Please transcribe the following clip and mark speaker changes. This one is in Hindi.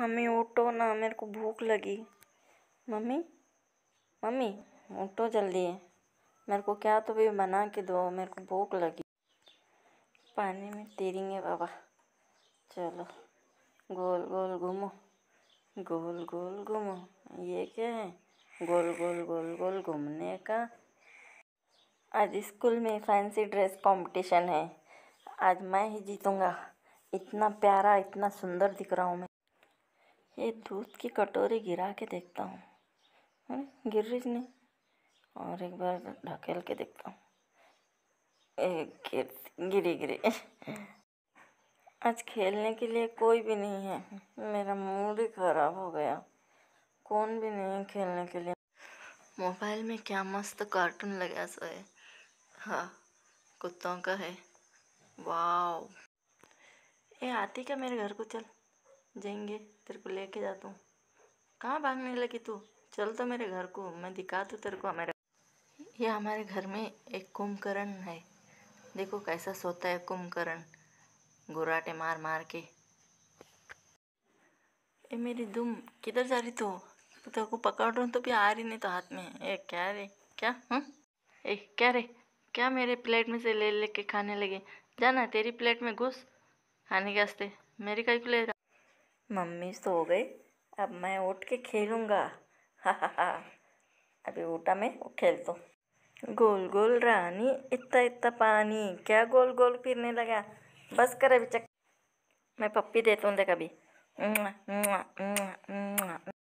Speaker 1: मम्मी उठो ना मेरे को भूख लगी मम्मी मम्मी उठो जल्दी मेरे को क्या तो भी बना के दो मेरे को भूख लगी पानी में तेरेंगे बाबा चलो गोल गोल घूमो गोल गोल घूमो ये क्या है गोल गोल गोल गोल घूमने का आज स्कूल में फैंसी ड्रेस कंपटीशन है आज मैं ही जीतूँगा इतना प्यारा इतना सुंदर दिख रहा हूँ मैं ये दूध की कटोरी गिरा के देखता हूँ हम्म, गिर रही नहीं और एक बार ढकेल के देखता हूँ गिरी गिरी आज खेलने के लिए कोई भी नहीं है मेरा मूड ही ख़राब हो गया कौन भी नहीं है खेलने के लिए मोबाइल में क्या मस्त कार्टून लगा सो है हाँ कुत्तों का है वाह ये आती क्या मेरे घर को चल जाएंगे तेरे को लेके जाता हूँ कहाँ भागने लगी तू चल तो मेरे घर को मैं दिखा तू तेरे को हमारे ये हमारे घर में एक कुंभकर्ण है देखो कैसा सोता है कुंभकर्ण गुराटे मार मार के ए मेरी दुम किधर जा रही तू तो तेरे को पकड़ रहा हूँ तो भी आ रही नहीं तो हाथ में ए क्या रे क्या हूँ हम्म? ए क्या रे क्या मेरे प्लेट में से ले लेके खाने लगे जाना तेरी प्लेट में घुस खाने के वास्ते मेरी ले प्लेट मम्मी सो गई अब मैं उठ के खेलूँगा हाँ हाँ अभी उठा मैं खेल दो तो। गोल गोल रानी इतना इतना पानी क्या गोल गोल फिरने लगा बस कर अभी चक मैं पप्पी देता हूँ देख अभी